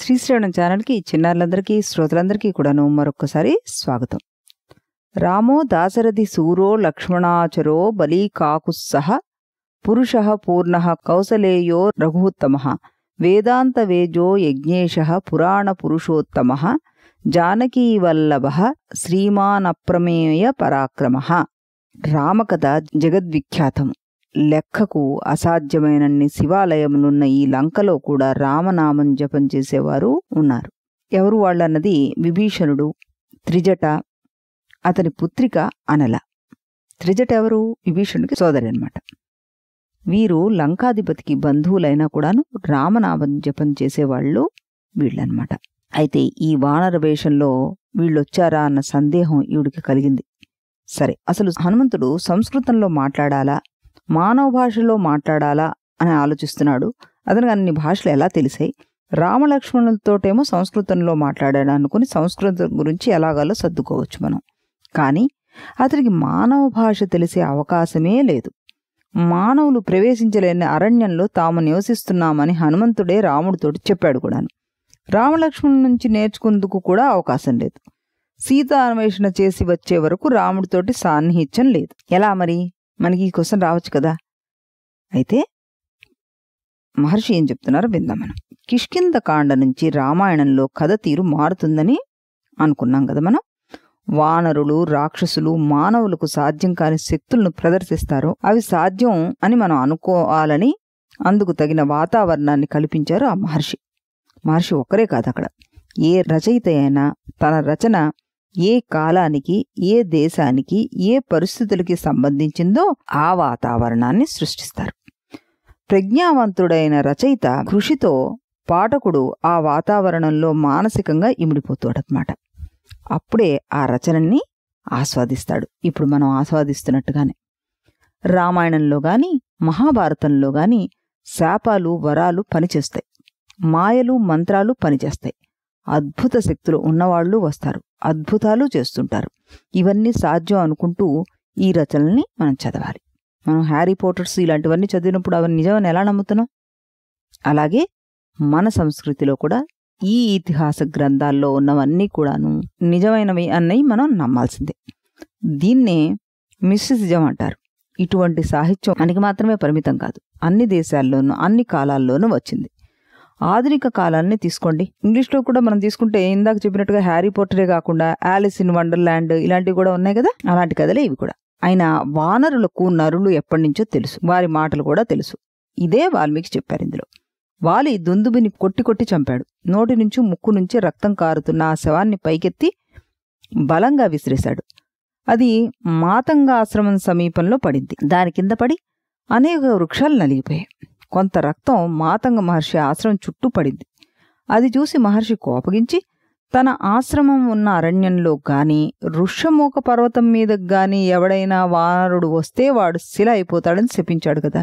శ్రీశ్రవణం ఛానల్కి చిన్నారులందరికీ శ్రోతలందరికీ కూడాను మరొక్కసారి స్వాగతం రామో దాశరథి సూరో లక్ష్మణాచరో బలీ కాకుస్సహ పురుష పూర్ణ కౌసలేయో రఘుత్తమ వేదాంత వేజో యజ్ఞేష పురాణ పురుషోత్తమ జానకీవల్లభ శ్రీమానప్రమేయ పరాక్రమ రామకథ జగద్విఖ్యాతము లెక్కకు అసాధ్యమైనన్ని శివాలయములున్న ఈ లంకలో కూడా రామనామం జపం చేసేవారు ఉన్నారు ఎవరు వాళ్ళన్నది విభీషణుడు త్రిజట అతని పుత్రిక అనల త్రిజట ఎవరు విభీషణుడికి సోదరి అనమాట వీరు లంకాధిపతికి బంధువులైనా కూడాను రామనామం జపం చేసేవాళ్ళు వీళ్ళనమాట అయితే ఈ వానర వేషంలో వీళ్ళొచ్చారా అన్న సందేహం ఈవిడికి కలిగింది సరే అసలు హనుమంతుడు సంస్కృతంలో మాట్లాడాలా మానవ భాషలో మాట్లాడాలా అని ఆలోచిస్తున్నాడు అతనికి అన్ని భాషలు ఎలా తెలిసాయి రామలక్ష్మణులతోటేమో సంస్కృతంలో మాట్లాడాడు అనుకుని సంస్కృతం గురించి ఎలాగాలో సర్దుకోవచ్చు మనం కానీ అతనికి మానవ భాష తెలిసే అవకాశమే లేదు మానవులు ప్రవేశించలేని అరణ్యంలో తాము నివసిస్తున్నామని హనుమంతుడే రాముడితోటి చెప్పాడు కూడాను రామలక్ష్మణు నుంచి నేర్చుకుందుకు కూడా అవకాశం లేదు సీత అన్వేషణ చేసి వచ్చే వరకు రాముడితోటి సాన్నిహిత్యం లేదు ఎలా మరి మనకి ఈ క్వశ్చన్ రావచ్చు కదా అయితే మహర్షి ఏం చెప్తున్నారో విందాం మనం కిష్కింద కాండ నుంచి రామాయణంలో కథ తీరు మారుతుందని అనుకున్నాం కదా మనం వానరులు రాక్షసులు మానవులకు సాధ్యం కాని శక్తులను ప్రదర్శిస్తారు అవి సాధ్యం అని మనం అనుకోవాలని అందుకు తగిన వాతావరణాన్ని కల్పించారు ఆ మహర్షి మహర్షి ఒక్కరే కాదు అక్కడ ఏ రచయిత అయినా తన రచన ఏ కాలానికి ఏ దేశానికి ఏ పరిస్థితులకి సంబంధించిందో ఆ వాతావరణాన్ని సృష్టిస్తారు ప్రజ్ఞావంతుడైన రచయిత కృషితో పాఠకుడు ఆ వాతావరణంలో మానసికంగా ఇమిడిపోతాడనమాట అప్పుడే ఆ రచనని ఆస్వాదిస్తాడు ఇప్పుడు మనం ఆస్వాదిస్తున్నట్టుగానే రామాయణంలో కానీ మహాభారతంలో కానీ శాపాలు వరాలు పనిచేస్తాయి మాయలు మంత్రాలు పనిచేస్తాయి అద్భుత శక్తులు ఉన్నవాళ్ళు వస్తారు అద్భుతాలు చేస్తుంటారు ఇవన్నీ సాధ్యం అనుకుంటూ ఈ రచనల్ని మనం చదవాలి మనం హ్యారీ పోటర్స్ ఇలాంటివన్నీ చదివినప్పుడు అవన్నీ నిజమని ఎలా నమ్ముతున్నాం అలాగే మన సంస్కృతిలో కూడా ఈ ఇతిహాస గ్రంథాల్లో ఉన్నవన్నీ కూడాను నిజమైనవి అన్నవి మనం నమ్మాల్సిందే దీన్నే మిస్సిజం అంటారు ఇటువంటి సాహిత్యం మనకి మాత్రమే పరిమితం కాదు అన్ని దేశాల్లోనూ అన్ని కాలాల్లోనూ వచ్చింది ఆధునిక కాలాన్ని తీసుకోండి ఇంగ్లీష్లో కూడా మనం తీసుకుంటే ఇందాక చెప్పినట్టుగా హ్యారీ పోటరే కాకుండా ఆలిస్ ఇన్ వండర్లాండ్ ఇలాంటివి కూడా ఉన్నాయి కదా అలాంటి కథలే ఇవి కూడా ఆయన వానరులకు నరులు ఎప్పటి నుంచో తెలుసు వారి మాటలు కూడా తెలుసు ఇదే వాల్మీకి చెప్పారు ఇందులో వాలి దుందుబిని కొట్టి కొట్టి చంపాడు నోటి నుంచి ముక్కు నుంచి రక్తం కారుతున్న ఆ శవాన్ని పైకెత్తి బలంగా విసిరేశాడు అది మాతంగా ఆశ్రమం సమీపంలో పడింది దాని కింద పడి అనేక వృక్షాలు నలిగిపోయాయి కొంత రక్తం మాతంగ మహర్షి ఆశ్రమం చుట్టూ పడింది అది చూసి మహర్షి కోపగించి తన ఆశ్రమం ఉన్న అరణ్యంలో గాని ఋష్యమూక పర్వతం మీదకు గాని ఎవడైనా వానరుడు వస్తే వాడు శిల అయిపోతాడని శపించాడు కదా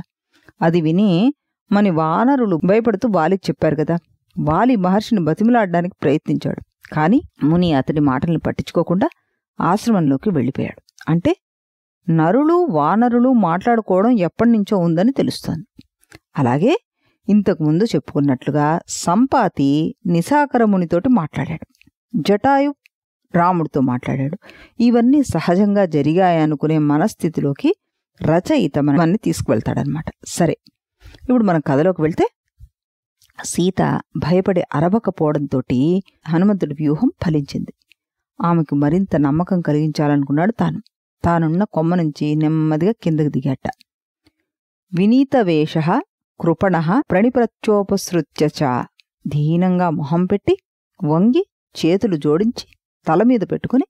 అది విని మని వానరులు భయపడుతూ వాలికి చెప్పారు కదా వాలి మహర్షిని బతిమిలాడడానికి ప్రయత్నించాడు కానీ ముని అతడి మాటల్ని పట్టించుకోకుండా ఆశ్రమంలోకి వెళ్ళిపోయాడు అంటే నరులు వానరులు మాట్లాడుకోవడం ఎప్పటినుంచో ఉందని తెలుస్తుంది అలాగే ఇంతకుముందు చెప్పుకున్నట్లుగా సంపాతి నిశాకరమునితోటి మాట్లాడాడు జటాయు రాముడితో మాట్లాడాడు ఇవన్నీ సహజంగా జరిగాయనుకునే మనస్థితిలోకి రచయిత మనల్ని తీసుకువెళ్తాడనమాట సరే ఇప్పుడు మనం కథలోకి వెళ్తే సీత భయపడి అరవకపోవడంతో హనుమంతుడి వ్యూహం ఫలించింది ఆమెకు మరింత నమ్మకం కలిగించాలనుకున్నాడు తాను తానున్న కొమ్మ నుంచి నెమ్మదిగా కిందకు దిగాట వినీత వేష కృపణ ప్రణిప్రత్యోపసృత్య దీనంగా మొహం పెట్టి వంగి చేతులు జోడించి తలమీద పెట్టుకుని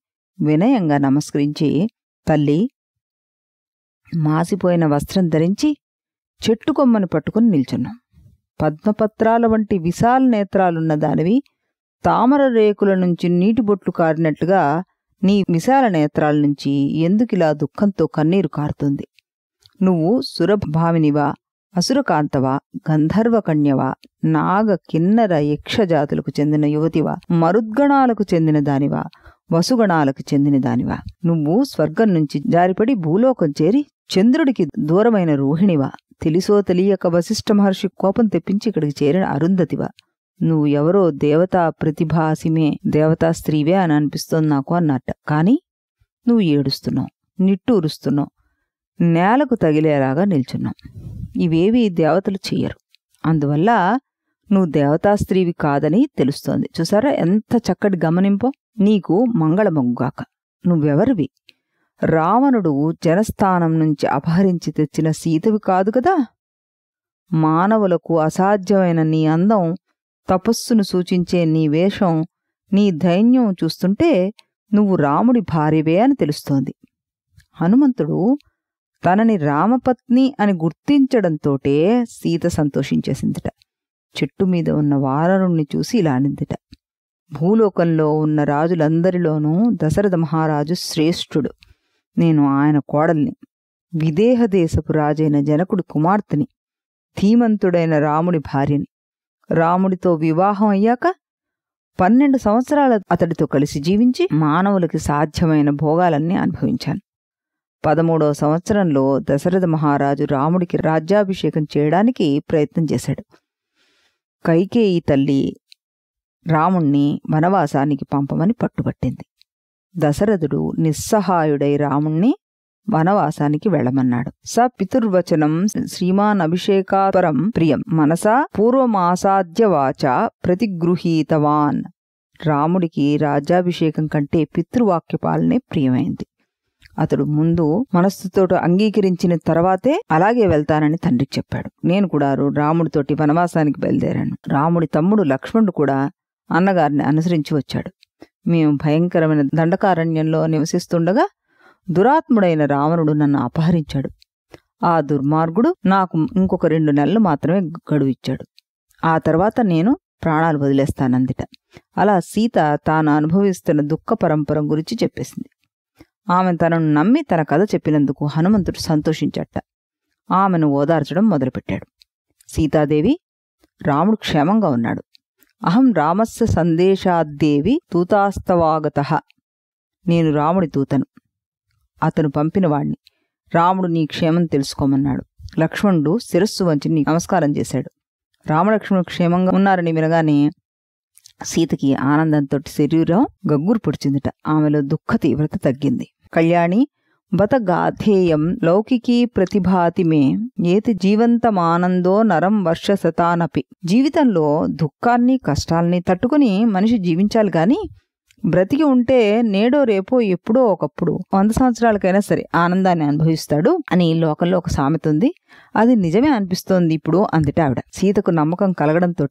వినయంగా నమస్కరించి తల్లి మాసిపోయిన వస్త్రం ధరించి చెట్టు కొమ్మను పట్టుకుని నిల్చున్నాం పద్మపత్రాల వంటి విశాల నేత్రాలున్న దానివి తామర రేకుల నుంచి నీటి బొట్లు కారినట్లుగా నీ విశాల నేత్రాల నుంచి ఎందుకిలా దుఃఖంతో కన్నీరు కారుతుంది నువ్వు భావినివా అసురకాంతవా గంధర్వకన్యవా నాగ కిన్నర యక్షజాతులకు చెందిన యువతివా మరుద్గణాలకు చెందిన దానివా వసుగణాలకు చెందిన దానివా నువ్వు స్వర్గం నుంచి జారిపడి భూలోకం చేరి చంద్రుడికి దూరమైన రోహిణివా తెలిసో తెలియక వశిష్ఠ మహర్షి కోపం తెప్పించి ఇక్కడికి చేరిన అరుంధతివా నువ్వు ఎవరో దేవతా ప్రతిభాసిమే దేవతా స్త్రీవే అని అనిపిస్తోంది నాకు అన్నట్ట కానీ నువ్వు ఏడుస్తున్నావు నిట్టూరుస్తున్నావు నేలకు తగిలేలాగా నిల్చున్నాం ఇవేవి దేవతలు చెయ్యరు అందువల్ల నువ్వు దేవతా స్త్రీవి కాదని తెలుస్తోంది చూసారా ఎంత చక్కటి గమనింపో నీకు మంగళమగ్గుగాక నువ్వెవరివి రావణుడు జనస్థానం నుంచి అపహరించి తెచ్చిన సీతవి కాదు కదా మానవులకు అసాధ్యమైన నీ అందం తపస్సును సూచించే నీ వేషం నీ ధైన్యం చూస్తుంటే నువ్వు రాముడి భార్యవే అని తెలుస్తోంది హనుమంతుడు తనని రామపత్ని అని గుర్తించడంతోటే సీత సంతోషించేసిందిట చెట్టు మీద ఉన్న వారణుణ్ణి చూసి ఇలా అనిందిట భూలోకంలో ఉన్న రాజులందరిలోనూ దశరథ మహారాజు శ్రేష్ఠుడు నేను ఆయన కోడల్ని విదేహ దేశపు రాజైన జనకుడి కుమార్తెని ధీమంతుడైన రాముడి భార్యని రాముడితో వివాహం అయ్యాక పన్నెండు సంవత్సరాల అతడితో కలిసి జీవించి మానవులకి సాధ్యమైన భోగాలన్నీ అనుభవించాను పదమూడవ సంవత్సరంలో దశరథ మహారాజు రాముడికి రాజ్యాభిషేకం చేయడానికి ప్రయత్నం చేశాడు కైకేయి తల్లి రాముణ్ణి వనవాసానికి పంపమని పట్టుబట్టింది దశరథుడు నిస్సహాయుడై రాముణ్ణి వనవాసానికి వెళ్ళమన్నాడు స పితుర్వచనం శ్రీమాన్ అభిషేకాపరం ప్రియం మనసా పూర్వమాసాద్యవాచ ప్రతిగృహీతవాన్ రాముడికి రాజ్యాభిషేకం కంటే పితృవాక్యపాలనే ప్రియమైంది అతడు ముందు మనస్సుతో అంగీకరించిన తర్వాతే అలాగే వెళ్తానని తండ్రికి చెప్పాడు నేను కూడా రాముడితోటి వనవాసానికి బయలుదేరాను రాముడి తమ్ముడు లక్ష్మణుడు కూడా అన్నగారిని అనుసరించి వచ్చాడు మేము భయంకరమైన దండకారణ్యంలో నివసిస్తుండగా దురాత్ముడైన రావణుడు నన్ను అపహరించాడు ఆ దుర్మార్గుడు నాకు ఇంకొక రెండు నెలలు మాత్రమే గడువు ఇచ్చాడు ఆ తర్వాత నేను ప్రాణాలు వదిలేస్తానందిట అలా సీత తాను అనుభవిస్తున్న దుఃఖ పరంపర గురించి చెప్పేసింది ఆమె తనను నమ్మి తన కథ చెప్పినందుకు హనుమంతుడు సంతోషించట ఆమెను ఓదార్చడం మొదలుపెట్టాడు సీతాదేవి రాముడు క్షేమంగా ఉన్నాడు అహం రామస్య సందేశాద్దేవి తూతాస్తవాగత నేను రాముడి దూతను అతను పంపినవాణ్ణి రాముడు నీ క్షేమం తెలుసుకోమన్నాడు లక్ష్మణుడు శిరస్సు వంచి నీ నమస్కారం చేశాడు రామలక్ష్మణుడు క్షేమంగా ఉన్నారని వినగానే సీతకి ఆనందంతో శరీరం గగ్గురు పొడిచిందిట ఆమెలో దుఃఖ తీవ్రత తగ్గింది కళ్యాణి బతగాధేయం లౌకికీ ప్రతిభాతి మే ఏతి జీవంతమానందో నరం వర్ష శతానపి జీవితంలో దుఃఖాన్ని కష్టాల్ని తట్టుకుని మనిషి జీవించాలి కానీ బ్రతికి ఉంటే నేడో రేపో ఎప్పుడో ఒకప్పుడు వంద సంవత్సరాలకైనా సరే ఆనందాన్ని అనుభవిస్తాడు అని లోకంలో ఒక సామెత ఉంది అది నిజమే అనిపిస్తోంది ఇప్పుడు అందుట ఆవిడ సీతకు నమ్మకం కలగడంతో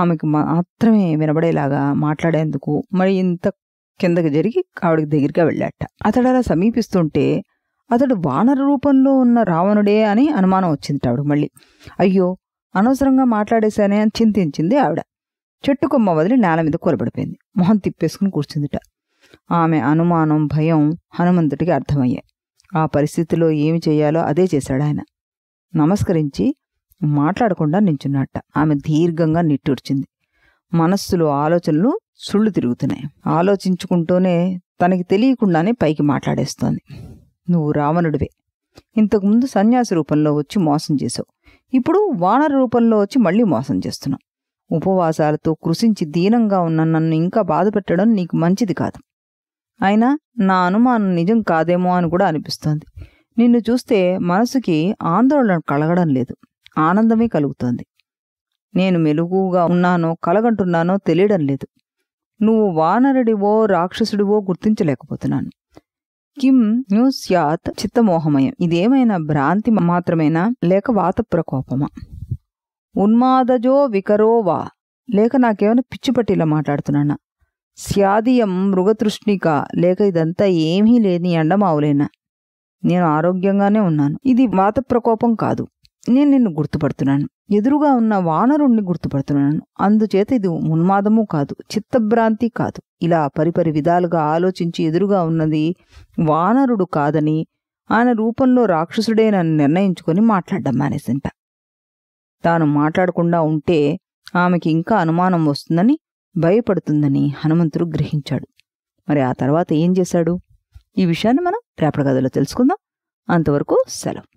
ఆమెకు మాత్రమే వినబడేలాగా మాట్లాడేందుకు మరి ఇంత కిందకి జరిగి ఆవిడకి దగ్గరగా వెళ్ళాట అతడు అలా సమీపిస్తుంటే అతడు వానర రూపంలో ఉన్న రావణుడే అని అనుమానం వచ్చింది ఆవిడ మళ్ళీ అయ్యో అనవసరంగా మాట్లాడేశానే అని చింతించింది ఆవిడ చెట్టు కొమ్మ వదిలి నేల మీద కూరబడిపోయింది మొహం తిప్పేసుకుని కూర్చుందిట ఆమె అనుమానం భయం హనుమంతుడికి అర్థమయ్యాయి ఆ పరిస్థితిలో ఏమి చేయాలో అదే చేశాడు ఆయన నమస్కరించి మాట్లాడకుండా నించున్నట్ట ఆమె దీర్ఘంగా నిట్టూర్చింది మనస్సులో ఆలోచనలు సుళ్ళు తిరుగుతున్నాయి ఆలోచించుకుంటూనే తనకి తెలియకుండానే పైకి మాట్లాడేస్తోంది నువ్వు రావణుడివే ఇంతకుముందు సన్యాసి రూపంలో వచ్చి మోసం చేసావు ఇప్పుడు వానర రూపంలో వచ్చి మళ్ళీ మోసం చేస్తున్నావు ఉపవాసాలతో కృషించి దీనంగా ఉన్న నన్ను ఇంకా బాధ పెట్టడం నీకు మంచిది కాదు అయినా నా అనుమానం నిజం కాదేమో అని కూడా అనిపిస్తోంది నిన్ను చూస్తే మనసుకి ఆందోళన కలగడం లేదు ఆనందమే కలుగుతోంది నేను మెలుగుగా ఉన్నానో కలగంటున్నానో తెలియడం లేదు నువ్వు వానరుడివో రాక్షసుడివో గుర్తించలేకపోతున్నాను కిం న్యూస్యాత్ చిత్తమోహమయం ఇదేమైనా భ్రాంతి మాత్రమేనా లేక వాత ప్రకోపమా ఉన్మాదజో వికరో వా లేక నాకేమైనా పిచ్చిపట్టిలా మాట్లాడుతున్నానా స్యాదియం మృగతృష్ణిక లేక ఇదంతా ఏమీ లేని ఎండమావులేనా నేను ఆరోగ్యంగానే ఉన్నాను ఇది వాత ప్రకోపం కాదు నేను నిన్ను గుర్తుపడుతున్నాను ఎదురుగా ఉన్న వానరుణ్ణి గుర్తుపడుతున్నాను అందుచేత ఇది ఉన్మాదము కాదు చిత్తభ్రాంతి కాదు ఇలా పరిపరి విధాలుగా ఆలోచించి ఎదురుగా ఉన్నది వానరుడు కాదని ఆయన రూపంలో రాక్షసుడే నన్ను నిర్ణయించుకొని మాట్లాడడం మానేసింట తాను మాట్లాడకుండా ఉంటే ఆమెకి ఇంకా అనుమానం వస్తుందని భయపడుతుందని హనుమంతుడు గ్రహించాడు మరి ఆ తర్వాత ఏం చేశాడు ఈ విషయాన్ని మనం రేపటి కథలో తెలుసుకుందాం అంతవరకు సెలవు